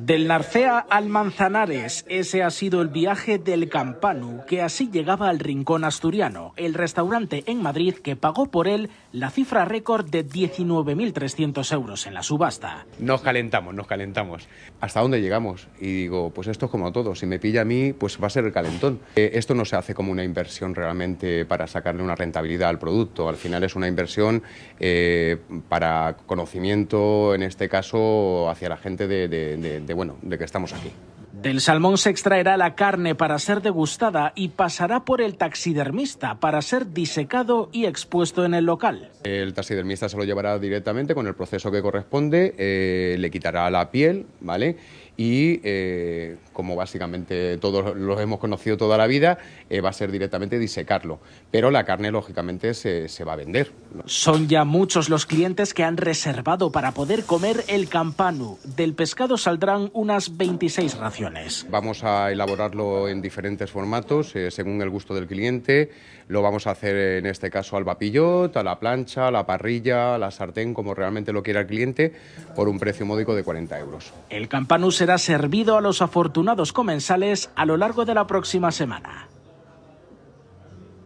Del Narcea al Manzanares, ese ha sido el viaje del Campanu, que así llegaba al Rincón Asturiano, el restaurante en Madrid que pagó por él la cifra récord de 19.300 euros en la subasta. Nos calentamos, nos calentamos. ¿Hasta dónde llegamos? Y digo, pues esto es como todo, si me pilla a mí, pues va a ser el calentón. Eh, esto no se hace como una inversión realmente para sacarle una rentabilidad al producto, al final es una inversión eh, para conocimiento, en este caso, hacia la gente de de, bueno, de que estamos aquí. Del salmón se extraerá la carne para ser degustada y pasará por el taxidermista para ser disecado y expuesto en el local. El taxidermista se lo llevará directamente con el proceso que corresponde, eh, le quitará la piel, ¿vale? y eh, como básicamente todos los hemos conocido toda la vida, eh, va a ser directamente disecarlo. Pero la carne, lógicamente, se, se, va a vender. Son ya muchos los clientes que han reservado para poder comer el campanu. Del pescado saldrán unas 26 raciones. Vamos a elaborarlo en diferentes formatos, eh, según el gusto del cliente. Lo vamos a hacer en este caso al vapillot, a la plancha, a la parrilla, a la sartén, como realmente lo quiera el cliente, por un precio módico de 40 euros. El campanu se será servido a los afortunados comensales a lo largo de la próxima semana.